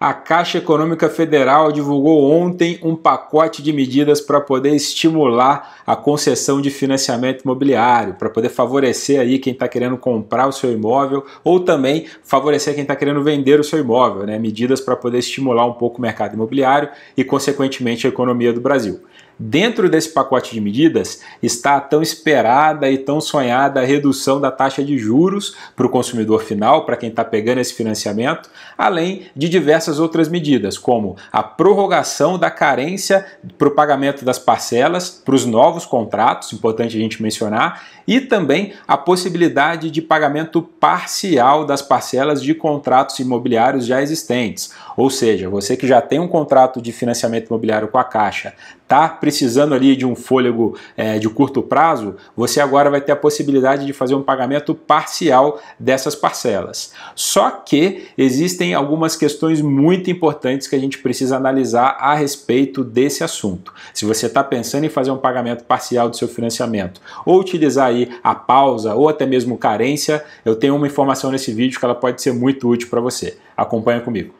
A Caixa Econômica Federal divulgou ontem um pacote de medidas para poder estimular a concessão de financiamento imobiliário, para poder favorecer aí quem está querendo comprar o seu imóvel ou também favorecer quem está querendo vender o seu imóvel, né? Medidas para poder estimular um pouco o mercado imobiliário e, consequentemente, a economia do Brasil. Dentro desse pacote de medidas está a tão esperada e tão sonhada redução da taxa de juros para o consumidor final, para quem está pegando esse financiamento, além de diversas outras medidas, como a prorrogação da carência para o pagamento das parcelas para os novos contratos, importante a gente mencionar, e também a possibilidade de pagamento parcial das parcelas de contratos imobiliários já existentes. Ou seja, você que já tem um contrato de financiamento imobiliário com a Caixa, tá precisando ali de um fôlego é, de curto prazo, você agora vai ter a possibilidade de fazer um pagamento parcial dessas parcelas. Só que existem algumas questões muito importantes que a gente precisa analisar a respeito desse assunto. Se você está pensando em fazer um pagamento parcial do seu financiamento ou utilizar aí a pausa ou até mesmo carência, eu tenho uma informação nesse vídeo que ela pode ser muito útil para você. Acompanha comigo.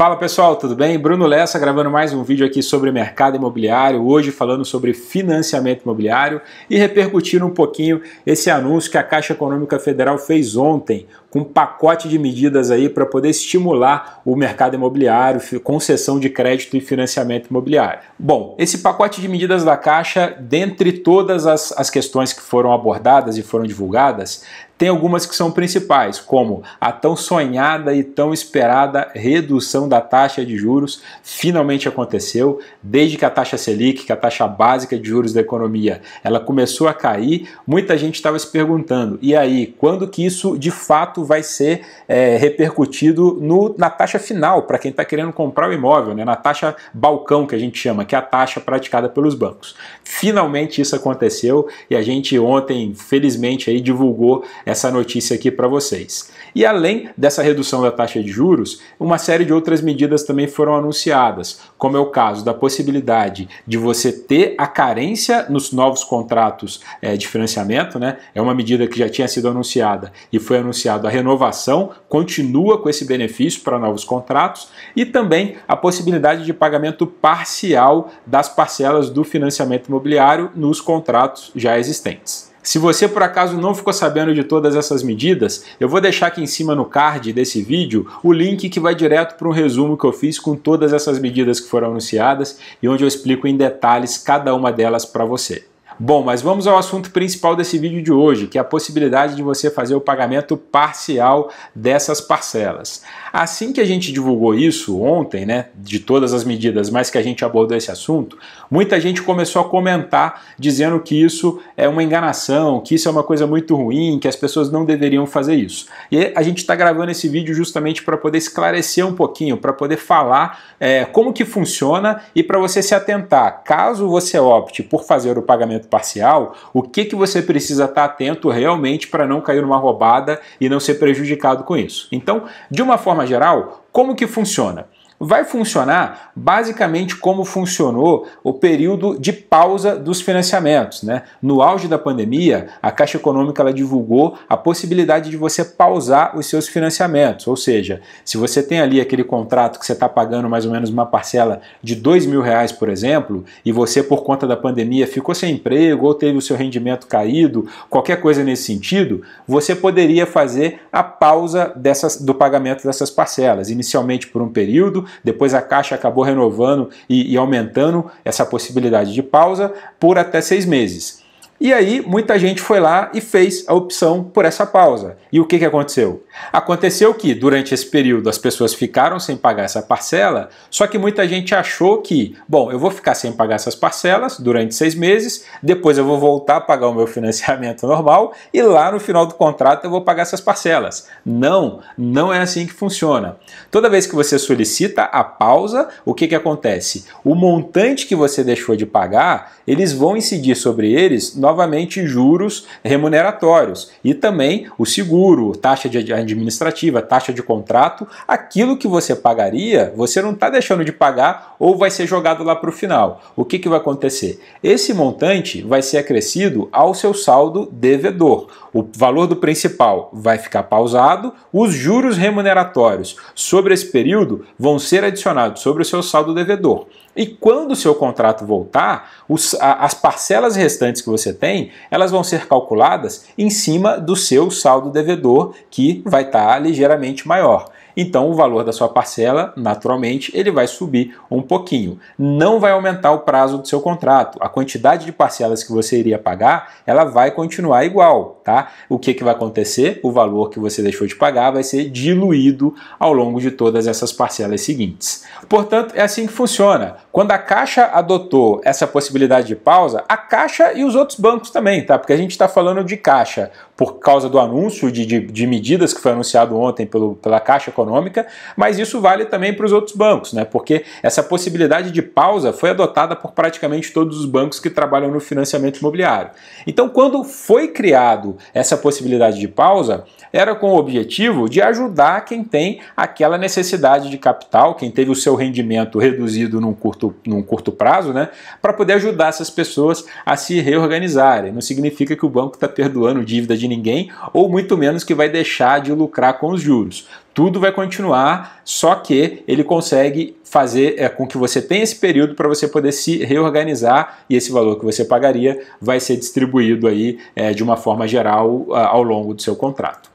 Fala pessoal, tudo bem? Bruno Lessa gravando mais um vídeo aqui sobre mercado imobiliário, hoje falando sobre financiamento imobiliário e repercutindo um pouquinho esse anúncio que a Caixa Econômica Federal fez ontem, com um pacote de medidas aí para poder estimular o mercado imobiliário, concessão de crédito e financiamento imobiliário. Bom, esse pacote de medidas da Caixa, dentre todas as, as questões que foram abordadas e foram divulgadas, tem algumas que são principais, como a tão sonhada e tão esperada redução da taxa de juros finalmente aconteceu, desde que a taxa Selic, que é a taxa básica de juros da economia, ela começou a cair, muita gente estava se perguntando, e aí, quando que isso de fato vai ser é, repercutido no, na taxa final, para quem está querendo comprar o imóvel, né, na taxa balcão que a gente chama, que é a taxa praticada pelos bancos. Finalmente isso aconteceu e a gente ontem, felizmente, aí, divulgou é, essa notícia aqui para vocês. E além dessa redução da taxa de juros, uma série de outras medidas também foram anunciadas, como é o caso da possibilidade de você ter a carência nos novos contratos é, de financiamento, né? É uma medida que já tinha sido anunciada e foi anunciada a renovação, continua com esse benefício para novos contratos e também a possibilidade de pagamento parcial das parcelas do financiamento imobiliário nos contratos já existentes. Se você por acaso não ficou sabendo de todas essas medidas, eu vou deixar aqui em cima no card desse vídeo o link que vai direto para um resumo que eu fiz com todas essas medidas que foram anunciadas e onde eu explico em detalhes cada uma delas para você. Bom, mas vamos ao assunto principal desse vídeo de hoje, que é a possibilidade de você fazer o pagamento parcial dessas parcelas. Assim que a gente divulgou isso ontem, né, de todas as medidas, mas que a gente abordou esse assunto, muita gente começou a comentar dizendo que isso é uma enganação, que isso é uma coisa muito ruim, que as pessoas não deveriam fazer isso. E a gente está gravando esse vídeo justamente para poder esclarecer um pouquinho, para poder falar é, como que funciona e para você se atentar. Caso você opte por fazer o pagamento parcial, o que, que você precisa estar atento realmente para não cair numa roubada e não ser prejudicado com isso. Então, de uma forma geral, como que funciona? vai funcionar basicamente como funcionou o período de pausa dos financiamentos. Né? No auge da pandemia, a Caixa Econômica ela divulgou a possibilidade de você pausar os seus financiamentos, ou seja, se você tem ali aquele contrato que você está pagando mais ou menos uma parcela de dois mil reais, por exemplo, e você por conta da pandemia ficou sem emprego ou teve o seu rendimento caído, qualquer coisa nesse sentido, você poderia fazer a pausa dessas, do pagamento dessas parcelas, inicialmente por um período depois a Caixa acabou renovando e, e aumentando essa possibilidade de pausa por até seis meses. E aí, muita gente foi lá e fez a opção por essa pausa. E o que, que aconteceu? Aconteceu que, durante esse período, as pessoas ficaram sem pagar essa parcela, só que muita gente achou que, bom, eu vou ficar sem pagar essas parcelas durante seis meses, depois eu vou voltar a pagar o meu financiamento normal e lá no final do contrato eu vou pagar essas parcelas. Não, não é assim que funciona. Toda vez que você solicita a pausa, o que, que acontece? O montante que você deixou de pagar, eles vão incidir sobre eles novamente juros remuneratórios e também o seguro, taxa de administrativa, taxa de contrato, aquilo que você pagaria, você não está deixando de pagar ou vai ser jogado lá para o final. O que, que vai acontecer? Esse montante vai ser acrescido ao seu saldo devedor. O valor do principal vai ficar pausado, os juros remuneratórios sobre esse período vão ser adicionados sobre o seu saldo devedor. E quando o seu contrato voltar, os, a, as parcelas restantes que você tem, elas vão ser calculadas em cima do seu saldo devedor, que vai estar tá ligeiramente maior então o valor da sua parcela, naturalmente, ele vai subir um pouquinho. Não vai aumentar o prazo do seu contrato. A quantidade de parcelas que você iria pagar, ela vai continuar igual, tá? O que, que vai acontecer? O valor que você deixou de pagar vai ser diluído ao longo de todas essas parcelas seguintes. Portanto, é assim que funciona. Quando a Caixa adotou essa possibilidade de pausa, a Caixa e os outros bancos também, tá? Porque a gente está falando de Caixa por causa do anúncio de, de, de medidas que foi anunciado ontem pelo, pela Caixa Econômica econômica, mas isso vale também para os outros bancos, né? porque essa possibilidade de pausa foi adotada por praticamente todos os bancos que trabalham no financiamento imobiliário. Então, quando foi criado essa possibilidade de pausa, era com o objetivo de ajudar quem tem aquela necessidade de capital, quem teve o seu rendimento reduzido num curto, num curto prazo, né? para poder ajudar essas pessoas a se reorganizarem. Não significa que o banco está perdoando dívida de ninguém, ou muito menos que vai deixar de lucrar com os juros tudo vai continuar, só que ele consegue fazer é, com que você tenha esse período para você poder se reorganizar e esse valor que você pagaria vai ser distribuído aí é, de uma forma geral ao longo do seu contrato.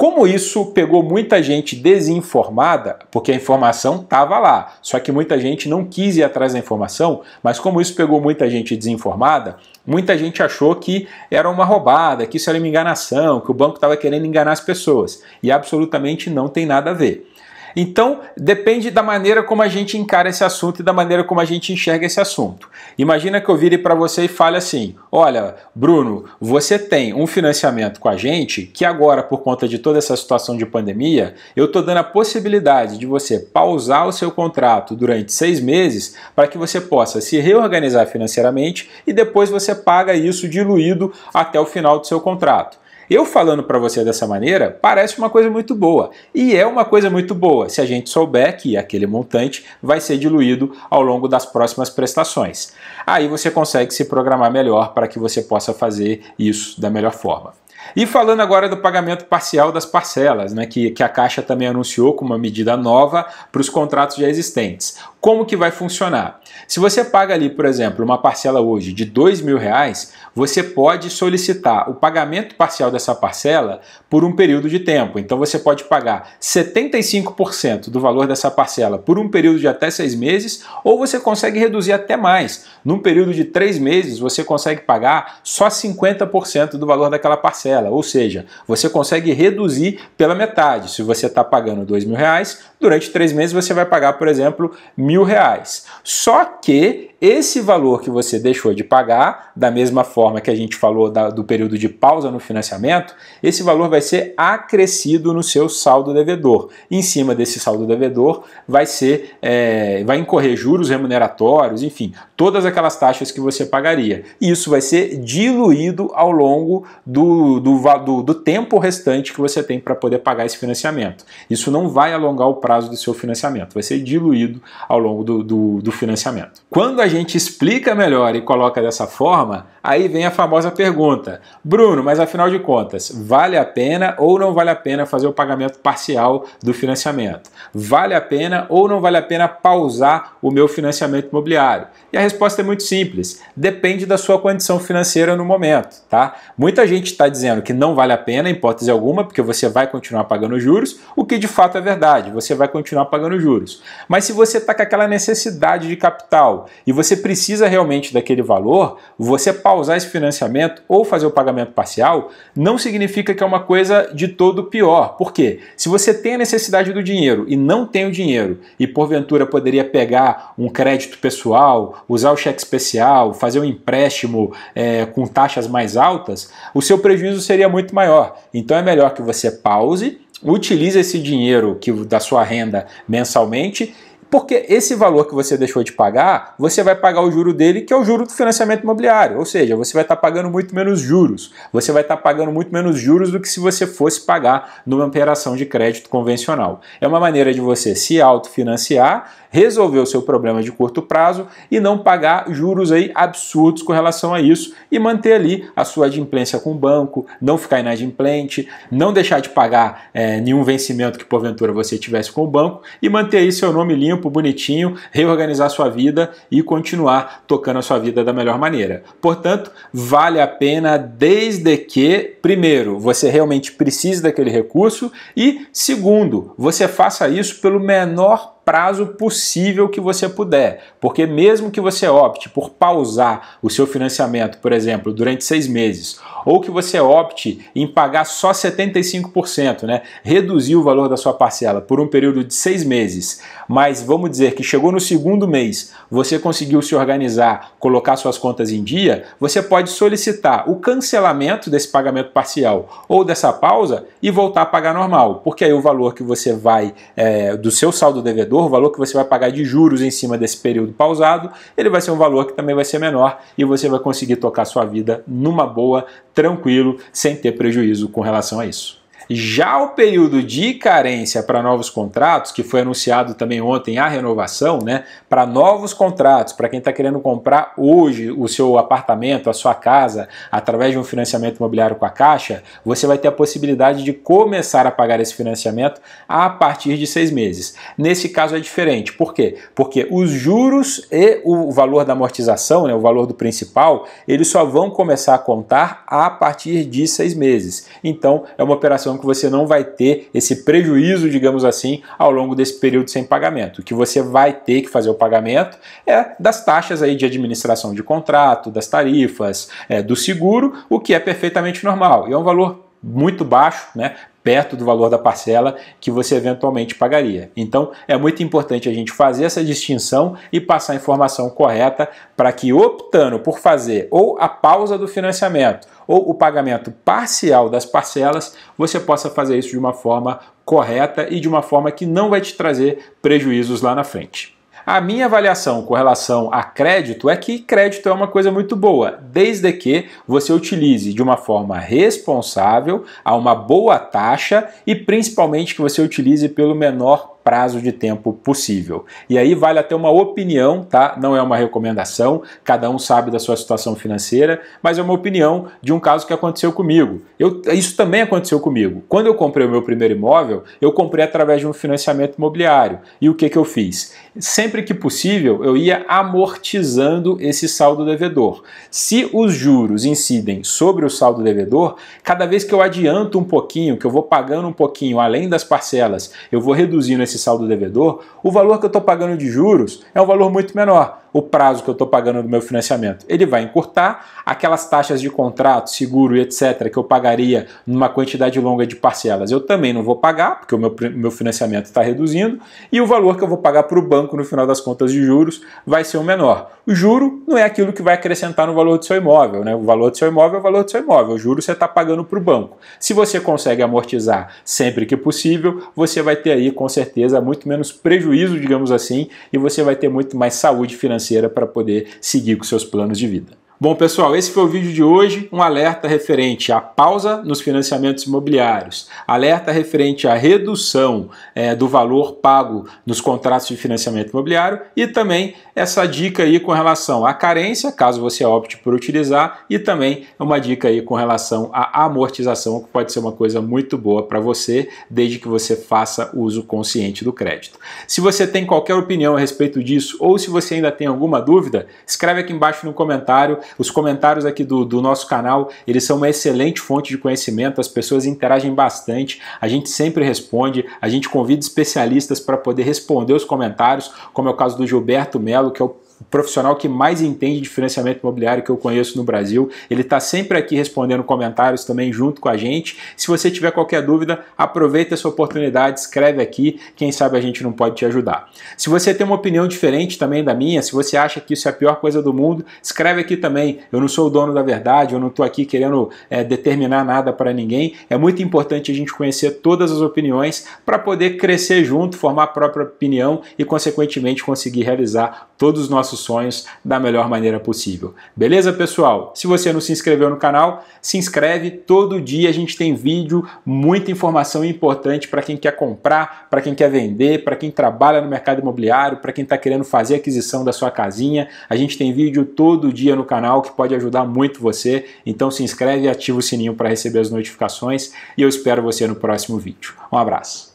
Como isso pegou muita gente desinformada, porque a informação estava lá, só que muita gente não quis ir atrás da informação, mas como isso pegou muita gente desinformada, muita gente achou que era uma roubada, que isso era uma enganação, que o banco estava querendo enganar as pessoas. E absolutamente não tem nada a ver. Então, depende da maneira como a gente encara esse assunto e da maneira como a gente enxerga esse assunto. Imagina que eu vire para você e fale assim: "Olha, Bruno, você tem um financiamento com a gente que agora por conta de toda essa situação de pandemia, eu estou dando a possibilidade de você pausar o seu contrato durante seis meses para que você possa se reorganizar financeiramente e depois você paga isso diluído até o final do seu contrato. Eu falando para você dessa maneira parece uma coisa muito boa e é uma coisa muito boa se a gente souber que aquele montante vai ser diluído ao longo das próximas prestações. Aí você consegue se programar melhor para que você possa fazer isso da melhor forma. E falando agora do pagamento parcial das parcelas, né, que, que a Caixa também anunciou como uma medida nova para os contratos já existentes. Como que vai funcionar? Se você paga ali, por exemplo, uma parcela hoje de dois mil reais, você pode solicitar o pagamento parcial dessa parcela por um período de tempo. Então você pode pagar 75% do valor dessa parcela por um período de até seis meses, ou você consegue reduzir até mais. Num período de três meses, você consegue pagar só 50% do valor daquela parcela. Ou seja, você consegue reduzir pela metade. Se você está pagando dois mil reais, durante três meses você vai pagar, por exemplo, mil reais. Só que esse valor que você deixou de pagar, da mesma forma que a gente falou da, do período de pausa no financiamento, esse valor vai ser acrescido no seu saldo devedor. Em cima desse saldo devedor vai ser, é, vai incorrer juros remuneratórios, enfim, todas aquelas taxas que você pagaria. E isso vai ser diluído ao longo do, do, do, do tempo restante que você tem para poder pagar esse financiamento. Isso não vai alongar o prazo do seu financiamento, vai ser diluído ao longo do, do, do financiamento. Quando a gente explica melhor e coloca dessa forma, aí vem a famosa pergunta: Bruno, mas afinal de contas, vale a pena ou não vale a pena fazer o pagamento parcial do financiamento? Vale a pena ou não vale a pena pausar o meu financiamento imobiliário? E a resposta é muito simples: depende da sua condição financeira no momento, tá? Muita gente está dizendo que não vale a pena, em hipótese alguma, porque você vai continuar pagando juros, o que de fato é verdade, você vai continuar pagando juros. Mas se você está com aquela necessidade de capital e você precisa realmente daquele valor, você pausar esse financiamento ou fazer o pagamento parcial não significa que é uma coisa de todo pior. Por quê? Se você tem a necessidade do dinheiro e não tem o dinheiro e porventura poderia pegar um crédito pessoal, usar o cheque especial, fazer um empréstimo é, com taxas mais altas, o seu prejuízo seria muito maior. Então é melhor que você pause utilize esse dinheiro que da sua renda mensalmente porque esse valor que você deixou de pagar, você vai pagar o juro dele, que é o juro do financiamento imobiliário. Ou seja, você vai estar tá pagando muito menos juros. Você vai estar tá pagando muito menos juros do que se você fosse pagar numa operação de crédito convencional. É uma maneira de você se autofinanciar resolver o seu problema de curto prazo e não pagar juros aí absurdos com relação a isso e manter ali a sua adimplência com o banco, não ficar inadimplente, não deixar de pagar é, nenhum vencimento que porventura você tivesse com o banco e manter aí seu nome limpo, bonitinho, reorganizar sua vida e continuar tocando a sua vida da melhor maneira. Portanto, vale a pena desde que, primeiro, você realmente precise daquele recurso e, segundo, você faça isso pelo menor prazo possível que você puder, porque mesmo que você opte por pausar o seu financiamento, por exemplo, durante seis meses, ou que você opte em pagar só 75%, né? reduzir o valor da sua parcela por um período de seis meses, mas vamos dizer que chegou no segundo mês, você conseguiu se organizar, colocar suas contas em dia, você pode solicitar o cancelamento desse pagamento parcial ou dessa pausa e voltar a pagar normal, porque aí o valor que você vai é, do seu saldo devedor valor, o valor que você vai pagar de juros em cima desse período pausado, ele vai ser um valor que também vai ser menor e você vai conseguir tocar sua vida numa boa, tranquilo, sem ter prejuízo com relação a isso. Já o período de carência para novos contratos, que foi anunciado também ontem a renovação, né? Para novos contratos, para quem está querendo comprar hoje o seu apartamento, a sua casa, através de um financiamento imobiliário com a Caixa, você vai ter a possibilidade de começar a pagar esse financiamento a partir de seis meses. Nesse caso é diferente. Por quê? Porque os juros e o valor da amortização, né, o valor do principal, eles só vão começar a contar a partir de seis meses. Então, é uma operação que você não vai ter esse prejuízo, digamos assim, ao longo desse período sem pagamento. O que você vai ter que fazer o pagamento é das taxas aí de administração de contrato, das tarifas, é, do seguro, o que é perfeitamente normal e é um valor muito baixo, né, perto do valor da parcela que você eventualmente pagaria. Então, é muito importante a gente fazer essa distinção e passar a informação correta para que, optando por fazer ou a pausa do financiamento ou o pagamento parcial das parcelas, você possa fazer isso de uma forma correta e de uma forma que não vai te trazer prejuízos lá na frente. A minha avaliação com relação a crédito é que crédito é uma coisa muito boa, desde que você utilize de uma forma responsável, a uma boa taxa e principalmente que você utilize pelo menor prazo de tempo possível. E aí vale até uma opinião, tá? Não é uma recomendação, cada um sabe da sua situação financeira, mas é uma opinião de um caso que aconteceu comigo. Eu, isso também aconteceu comigo. Quando eu comprei o meu primeiro imóvel, eu comprei através de um financiamento imobiliário. E o que, que eu fiz? Sempre que possível, eu ia amortizando esse saldo devedor. Se os juros incidem sobre o saldo devedor, cada vez que eu adianto um pouquinho, que eu vou pagando um pouquinho além das parcelas, eu vou reduzindo esse saldo devedor, o valor que eu estou pagando de juros é um valor muito menor o prazo que eu estou pagando do meu financiamento. Ele vai encurtar aquelas taxas de contrato, seguro e etc., que eu pagaria numa quantidade longa de parcelas. Eu também não vou pagar, porque o meu, meu financiamento está reduzindo, e o valor que eu vou pagar para o banco no final das contas de juros vai ser o menor. O juro não é aquilo que vai acrescentar no valor do seu imóvel, né? O valor do seu imóvel é o valor do seu imóvel. O juro você está pagando para o banco. Se você consegue amortizar sempre que possível, você vai ter aí com certeza muito menos prejuízo, digamos assim, e você vai ter muito mais saúde financeira financeira para poder seguir com seus planos de vida. Bom, pessoal, esse foi o vídeo de hoje. Um alerta referente à pausa nos financiamentos imobiliários, alerta referente à redução é, do valor pago nos contratos de financiamento imobiliário e também essa dica aí com relação à carência, caso você opte por utilizar, e também uma dica aí com relação à amortização, que pode ser uma coisa muito boa para você, desde que você faça uso consciente do crédito. Se você tem qualquer opinião a respeito disso ou se você ainda tem alguma dúvida, escreve aqui embaixo no comentário os comentários aqui do, do nosso canal, eles são uma excelente fonte de conhecimento, as pessoas interagem bastante, a gente sempre responde, a gente convida especialistas para poder responder os comentários, como é o caso do Gilberto Melo, que é o o profissional que mais entende de financiamento imobiliário que eu conheço no Brasil. Ele está sempre aqui respondendo comentários também junto com a gente. Se você tiver qualquer dúvida, aproveita essa oportunidade, escreve aqui, quem sabe a gente não pode te ajudar. Se você tem uma opinião diferente também da minha, se você acha que isso é a pior coisa do mundo, escreve aqui também. Eu não sou o dono da verdade, eu não estou aqui querendo é, determinar nada para ninguém. É muito importante a gente conhecer todas as opiniões para poder crescer junto, formar a própria opinião e, consequentemente, conseguir realizar todos os nossos sonhos da melhor maneira possível. Beleza, pessoal? Se você não se inscreveu no canal, se inscreve. Todo dia a gente tem vídeo, muita informação importante para quem quer comprar, para quem quer vender, para quem trabalha no mercado imobiliário, para quem está querendo fazer aquisição da sua casinha. A gente tem vídeo todo dia no canal que pode ajudar muito você. Então se inscreve e ativa o sininho para receber as notificações. E eu espero você no próximo vídeo. Um abraço.